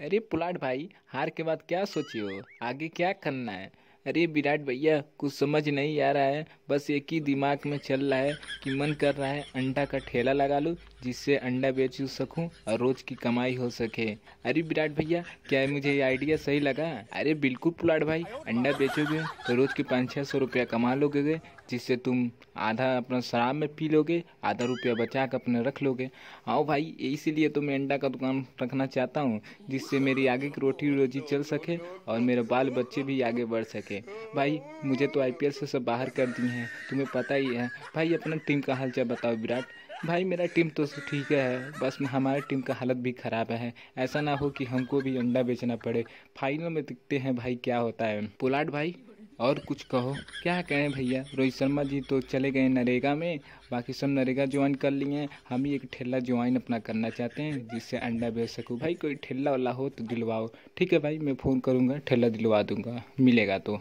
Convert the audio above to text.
अरे पुलाट भाई हार के बाद क्या सोचे हो आगे क्या करना है अरे विराट भैया कुछ समझ नहीं आ रहा है बस एक ही दिमाग में चल रहा है कि मन कर रहा है अंडा का ठेला लगा लूँ जिससे अंडा बेच सकूँ और रोज़ की कमाई हो सके अरे विराट भैया क्या मुझे ये आइडिया सही लगा अरे बिल्कुल पुलाट भाई अंडा बेचोगे तो रोज़ के पाँच छः सौ रुपया कमा लोगे जिससे तुम आधा अपना शराब में पी लोगे आधा रुपया बचा कर अपने रख लोगे हाँ भाई इसीलिए तो मैं अंडा का दुकान रखना चाहता हूँ जिससे मेरी आगे की रोटी रोजी चल सके और मेरे बाल बच्चे भी आगे बढ़ सके थे भाई मुझे तो आई से सब बाहर कर दिए हैं तुम्हें पता ही है भाई अपना टीम का हाल चाल बताओ विराट भाई मेरा टीम तो ठीक है बस हमारे टीम का हालत भी ख़राब है ऐसा ना हो कि हमको भी अंडा बेचना पड़े फाइनल में दिखते हैं भाई क्या होता है पुलाट भाई और कुछ कहो क्या कहें भैया रोहित शर्मा जी तो चले गए नरेगा में बाकी सब नरेगा ज्वाइन कर लिए हैं हम ही एक ठेला ज्वाइन अपना करना चाहते हैं जिससे अंडा बेच सकूँ भाई कोई ठेला वाला हो तो दिलवाओ ठीक है भाई मैं फ़ोन करूँगा ठेला दिलवा दूँगा मिलेगा तो